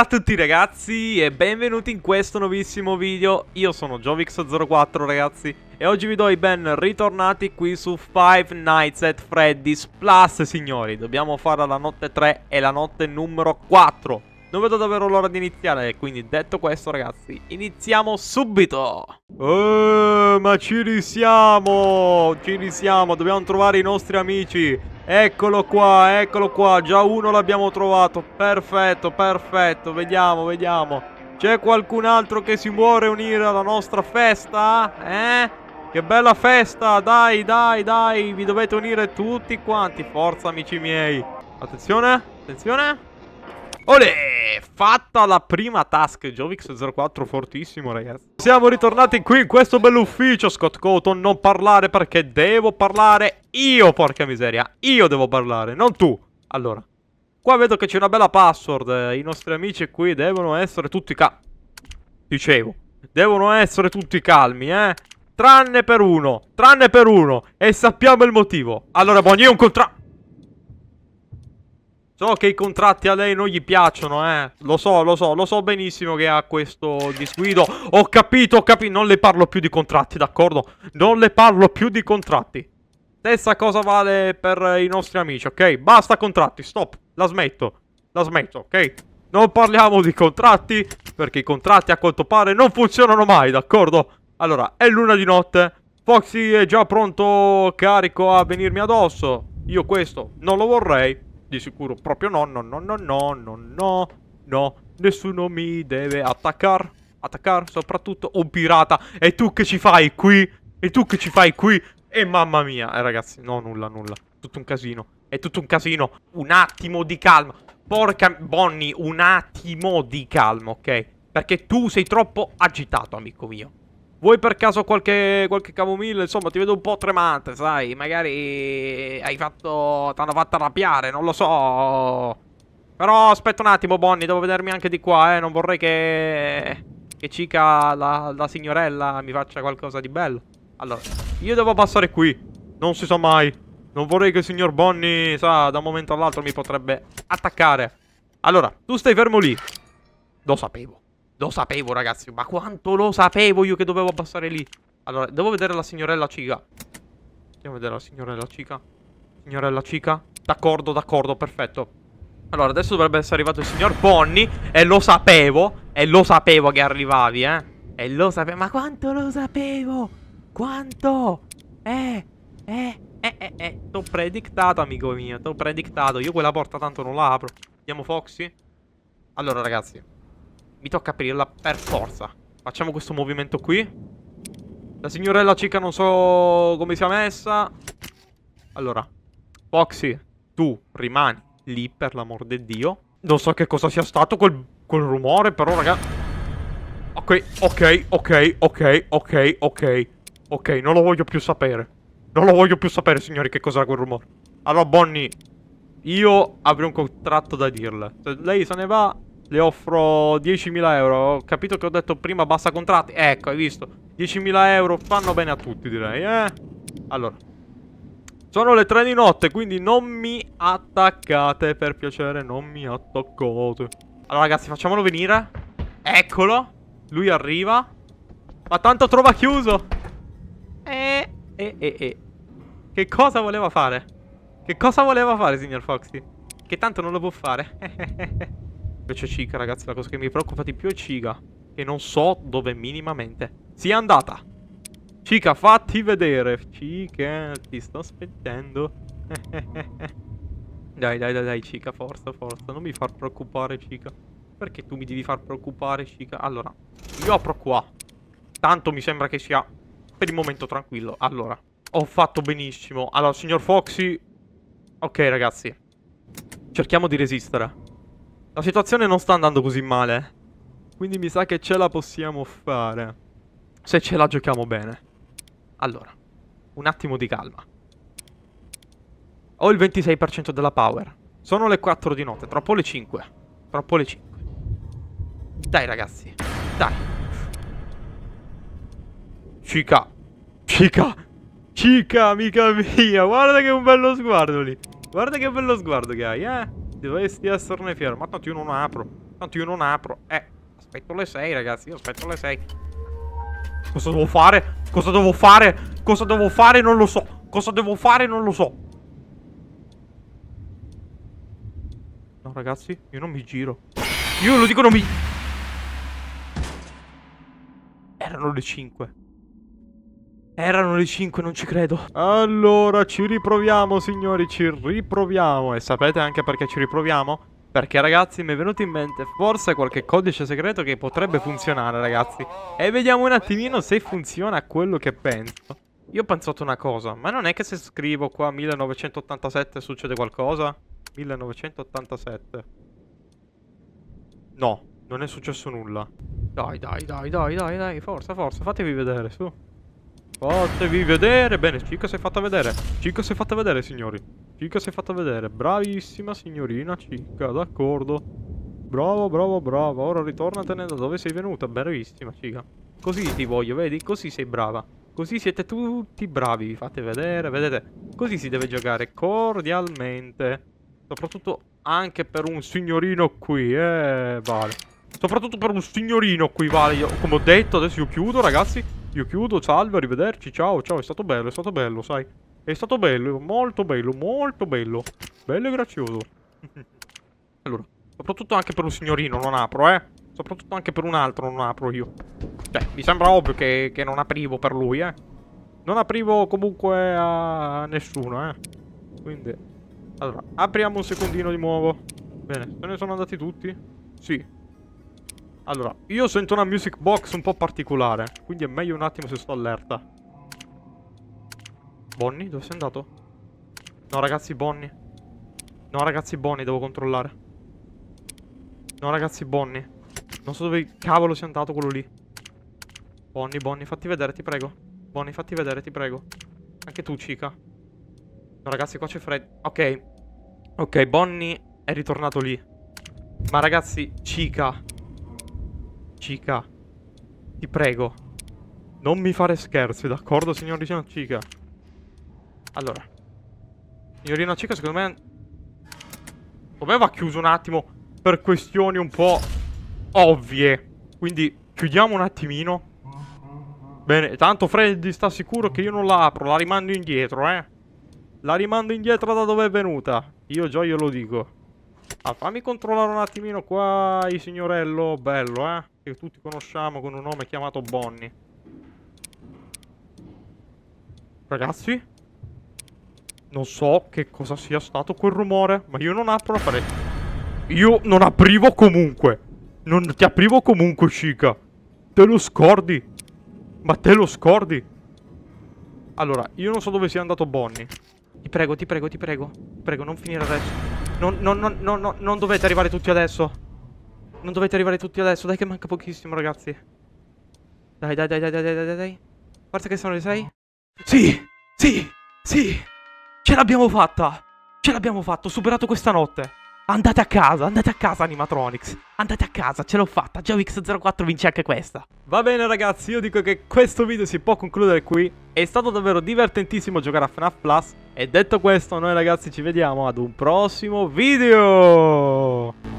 Ciao a tutti ragazzi e benvenuti in questo nuovissimo video Io sono Jovix04 ragazzi E oggi vi do i ben ritornati qui su Five Nights at Freddy's Plus signori Dobbiamo fare la notte 3 e la notte numero 4 Non vedo davvero l'ora di iniziare Quindi detto questo ragazzi iniziamo subito Oh, ma ci risiamo! Ci risiamo, dobbiamo trovare i nostri amici. Eccolo qua, eccolo qua. Già uno l'abbiamo trovato. Perfetto, perfetto. Vediamo, vediamo. C'è qualcun altro che si muore unire alla nostra festa? Eh? Che bella festa! Dai, dai, dai! Vi dovete unire tutti quanti. Forza, amici miei. Attenzione, attenzione. Olè! Fatta la prima task Jovix04 fortissimo ragazzi Siamo ritornati qui in questo bell'ufficio Scott Cotton Non parlare perché devo parlare io porca miseria Io devo parlare non tu Allora Qua vedo che c'è una bella password I nostri amici qui devono essere tutti ca... Dicevo Devono essere tutti calmi eh Tranne per uno Tranne per uno E sappiamo il motivo Allora buon buoni un contratto So che i contratti a lei non gli piacciono, eh. Lo so, lo so, lo so benissimo che ha questo disguido. Ho capito, ho capito. Non le parlo più di contratti, d'accordo? Non le parlo più di contratti. Stessa cosa vale per i nostri amici, ok? Basta contratti, stop. La smetto. La smetto, ok? Non parliamo di contratti, perché i contratti a quanto pare non funzionano mai, d'accordo? Allora, è luna di notte. Foxy è già pronto carico a venirmi addosso. Io questo non lo vorrei. Di sicuro proprio no, no, no, no, no, no, no, no. Nessuno mi deve attaccare, attaccare soprattutto un pirata. E tu che ci fai qui? E tu che ci fai qui? E mamma mia. Eh ragazzi, no, nulla, nulla. Tutto un casino. È tutto un casino. Un attimo di calma. Porca... Bonnie, un attimo di calma, ok? Perché tu sei troppo agitato, amico mio. Vuoi per caso qualche, qualche camomilla? Insomma, ti vedo un po' tremante, sai? Magari hai fatto... T'hanno fatto arrabbiare, non lo so. Però aspetta un attimo, Bonnie, devo vedermi anche di qua, eh. Non vorrei che... Che cica la, la signorella mi faccia qualcosa di bello. Allora, io devo passare qui. Non si sa mai. Non vorrei che il signor Bonnie, sa, da un momento all'altro mi potrebbe attaccare. Allora, tu stai fermo lì. Lo sapevo. Lo sapevo, ragazzi. Ma quanto lo sapevo io che dovevo abbassare lì. Allora, devo vedere la signorella cica. Andiamo a vedere la signorella cica. Signorella cica. D'accordo, d'accordo, perfetto. Allora, adesso dovrebbe essere arrivato il signor Bonnie. E lo sapevo. E lo sapevo che arrivavi, eh. E lo sapevo. Ma quanto lo sapevo? Quanto? Eh, eh, eh, eh, eh. T'ho predictato, amico mio. T'ho predictato. Io quella porta tanto non la apro. Andiamo, Foxy. Allora, ragazzi. Mi tocca aprirla per forza. Facciamo questo movimento qui. La signorella cica non so come sia messa. Allora, Foxy, tu rimani lì per l'amor del Dio. Non so che cosa sia stato quel, quel rumore, però raga... Ok, ok, ok, ok, ok, ok. Ok, non lo voglio più sapere. Non lo voglio più sapere, signori, che cos'era quel rumore. Allora, Bonnie, io avrei un contratto da dirle. Se lei se ne va, le offro 10.000 euro. Ho capito che ho detto prima bassa contratti. Ecco, hai visto. 10.000 euro fanno bene a tutti, direi, eh. Allora. Sono le 3 di notte, quindi non mi attaccate, per piacere, non mi attaccate. Allora, ragazzi, facciamolo venire. Eccolo. Lui arriva. Ma tanto trova chiuso. Eh, eh, eh, eh. Che cosa voleva fare? Che cosa voleva fare, signor Foxy? Che tanto non lo può fare. Invece Cica, ragazzi, la cosa che mi preoccupa di più è Ciga. E non so dove minimamente. Si è andata. Cica, fatti vedere. Cica, ti sto aspettando. dai, dai, dai, dai, Cica, forza, forza. Non mi far preoccupare, Cica. Perché tu mi devi far preoccupare, Cica? Allora, io apro qua. Tanto mi sembra che sia per il momento tranquillo. Allora, ho fatto benissimo. Allora, signor Foxy... Ok, ragazzi. Cerchiamo di resistere. La situazione non sta andando così male. Quindi mi sa che ce la possiamo fare. Se ce la giochiamo bene. Allora, un attimo di calma. Ho il 26% della power. Sono le 4 di notte, troppo le 5. Troppo le 5. Dai ragazzi, dai. Cica. Cica. Cica, amica mia. Guarda che un bello sguardo lì. Guarda che bello sguardo che hai, eh. Dovresti esserne fiero. Ma tanto io non apro. Tanto io non apro. Eh, aspetto le 6, ragazzi. Io aspetto le 6. Cosa devo fare? Cosa devo fare? Cosa devo fare? Non lo so. Cosa devo fare? Non lo so. No, ragazzi, io non mi giro. Io lo dico, non mi... Erano le 5. Erano le 5, non ci credo. Allora, ci riproviamo, signori, ci riproviamo. E sapete anche perché ci riproviamo? Perché ragazzi mi è venuto in mente forse qualche codice segreto che potrebbe funzionare ragazzi E vediamo un attimino se funziona quello che penso Io ho pensato una cosa Ma non è che se scrivo qua 1987 succede qualcosa? 1987 No, non è successo nulla Dai dai dai dai dai dai forza forza fatevi vedere su Fatevi vedere. Bene, Chica si è fatta vedere. Chica si è fatta vedere, signori. Chica si è fatta vedere. Bravissima signorina Chica, d'accordo. Bravo, bravo, bravo. Ora ritornatene da dove sei venuta. Bravissima, Chica. Così ti voglio, vedi? Così sei brava. Così siete tutti bravi, vi fate vedere, vedete? Così si deve giocare cordialmente. Soprattutto anche per un signorino qui, eh, vale. Soprattutto per un signorino qui, vale. Io, come ho detto, adesso io chiudo, ragazzi. Io chiudo, salve, arrivederci, ciao, ciao, è stato bello, è stato bello, sai. È stato bello, molto bello, molto bello. Bello e grazioso. allora, soprattutto anche per un signorino non apro, eh. Soprattutto anche per un altro non apro io. Cioè, mi sembra ovvio che, che non aprivo per lui, eh. Non aprivo comunque a nessuno, eh. Quindi... Allora, apriamo un secondino di nuovo. Bene, se ne sono andati tutti? Sì, allora, io sento una music box un po' particolare, quindi è meglio un attimo se sto allerta. Bonnie, dove sei andato? No, ragazzi, Bonnie. No, ragazzi, Bonnie, devo controllare. No, ragazzi, Bonnie. Non so dove cavolo sia andato quello lì. Bonnie, Bonnie, fatti vedere, ti prego. Bonnie, fatti vedere, ti prego. Anche tu, Chica. No, ragazzi, qua c'è Fred. Ok. Ok, Bonnie è ritornato lì. Ma ragazzi, Chica... Cica, ti prego, non mi fare scherzi, d'accordo, signorina Cica? Allora, signorina Cica, secondo me... Secondo me va chiuso un attimo per questioni un po' ovvie. Quindi chiudiamo un attimino. Bene, tanto Freddy sta sicuro che io non la apro, la rimando indietro, eh. La rimando indietro da dove è venuta. Io già glielo dico. Ah, fammi controllare un attimino qua, il signorello, bello, eh che tutti conosciamo con un nome chiamato Bonnie. Ragazzi, non so che cosa sia stato quel rumore, ma io non apro la parete. Io non aprivo comunque. Non ti aprivo comunque, Shika. Te lo scordi. Ma te lo scordi. Allora, io non so dove sia andato Bonnie. Ti prego, ti prego, ti prego. Ti prego, non finire adesso. Non, non, non, non dovete arrivare tutti adesso non dovete arrivare tutti adesso. Dai che manca pochissimo, ragazzi. Dai, dai, dai, dai, dai, dai, dai, dai. Guarda che sono le 6. Sì! Sì! Sì! Ce l'abbiamo fatta! Ce l'abbiamo fatta, ho superato questa notte. Andate a casa, andate a casa Animatronics. Andate a casa, ce l'ho fatta. GeoX04 vince anche questa. Va bene ragazzi, io dico che questo video si può concludere qui. È stato davvero divertentissimo giocare a FNAF Plus. E detto questo, noi ragazzi ci vediamo ad un prossimo video.